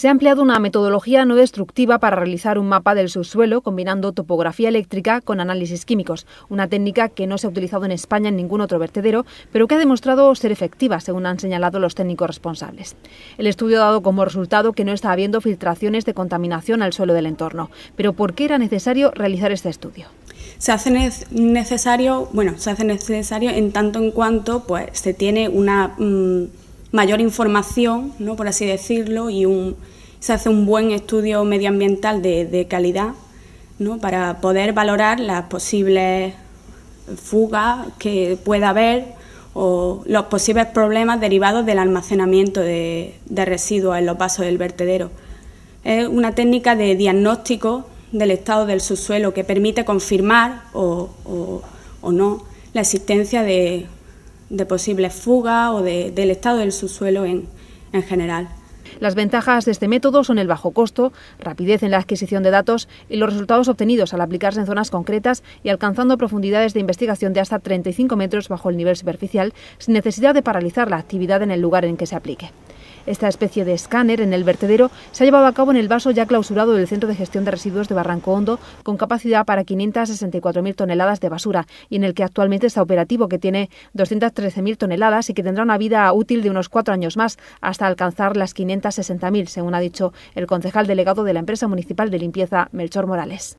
Se ha empleado una metodología no destructiva para realizar un mapa del subsuelo combinando topografía eléctrica con análisis químicos, una técnica que no se ha utilizado en España en ningún otro vertedero, pero que ha demostrado ser efectiva, según han señalado los técnicos responsables. El estudio ha dado como resultado que no está habiendo filtraciones de contaminación al suelo del entorno. Pero ¿por qué era necesario realizar este estudio? se hace necesario, bueno, se hace necesario en tanto en cuanto pues se tiene una mm, mayor información, ¿no? por así decirlo, y un, se hace un buen estudio medioambiental de, calidad ¿no? para poder valorar las posibles fugas que pueda haber o los posibles problemas derivados del almacenamiento de, residuos en los vasos del vertedero. Es una técnica de diagnóstico del estado del subsuelo que permite confirmar o, o, o no la existencia de de posibles fugas o del estado del subsuelo en general. Las ventajas de este método son el bajo costo, rapidez en la adquisición de datos y los resultados obtenidos al aplicarse en zonas concretas y alcanzando profundidades de investigación de hasta 35 metros bajo el nivel superficial, sin necesidad de paralizar la actividad en el lugar en que se aplique. Esta especie de escáner en el vertedero se ha llevado a cabo en el vaso ya clausurado del Centro de Gestión de Residuos de Barranco Hondo, con capacidad para 564.000 toneladas de basura, y en el que actualmente está operativo, que tiene 213.000 toneladas y que tendrá una vida útil de unos cuatro años más, hasta alcanzar las 560.000, según ha dicho el concejal delegado de la empresa municipal de limpieza, Melchor Morales.